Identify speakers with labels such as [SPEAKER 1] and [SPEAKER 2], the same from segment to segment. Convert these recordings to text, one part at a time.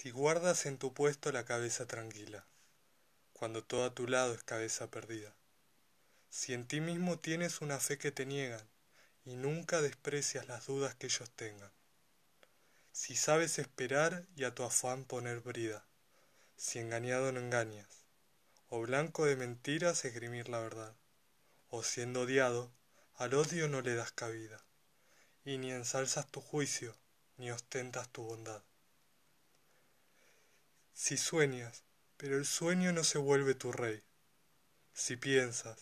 [SPEAKER 1] Si guardas en tu puesto la cabeza tranquila, cuando todo a tu lado es cabeza perdida. Si en ti mismo tienes una fe que te niegan y nunca desprecias las dudas que ellos tengan. Si sabes esperar y a tu afán poner brida. Si engañado no engañas. O blanco de mentiras esgrimir la verdad. O siendo odiado, al odio no le das cabida. Y ni ensalzas tu juicio, ni ostentas tu bondad. Si sueñas, pero el sueño no se vuelve tu rey. Si piensas,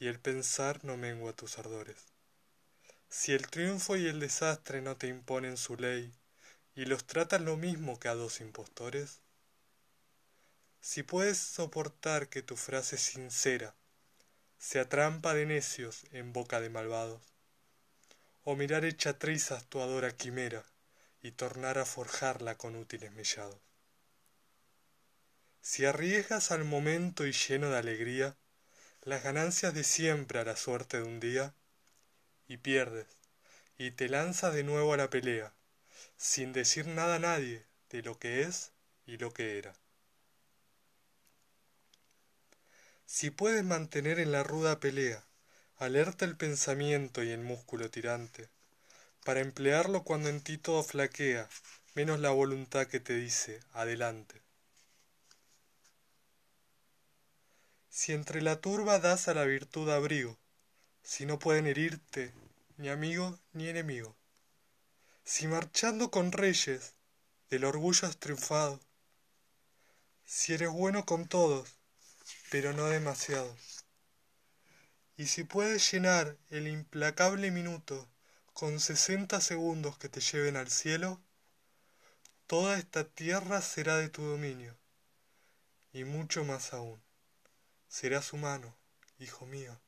[SPEAKER 1] y el pensar no mengua tus ardores. Si el triunfo y el desastre no te imponen su ley, y los tratas lo mismo que a dos impostores. Si puedes soportar que tu frase sincera sea trampa de necios en boca de malvados, o mirar hecha trizas tu adora quimera y tornar a forjarla con útiles mellados. Si arriesgas al momento y lleno de alegría, las ganancias de siempre a la suerte de un día, y pierdes, y te lanzas de nuevo a la pelea, sin decir nada a nadie de lo que es y lo que era. Si puedes mantener en la ruda pelea alerta el pensamiento y el músculo tirante, para emplearlo cuando en ti todo flaquea, menos la voluntad que te dice adelante. Si entre la turba das a la virtud abrigo, si no pueden herirte, ni amigo ni enemigo. Si marchando con reyes, del orgullo has triunfado. Si eres bueno con todos, pero no demasiado. Y si puedes llenar el implacable minuto con sesenta segundos que te lleven al cielo, toda esta tierra será de tu dominio, y mucho más aún. Serás humano, hijo mío.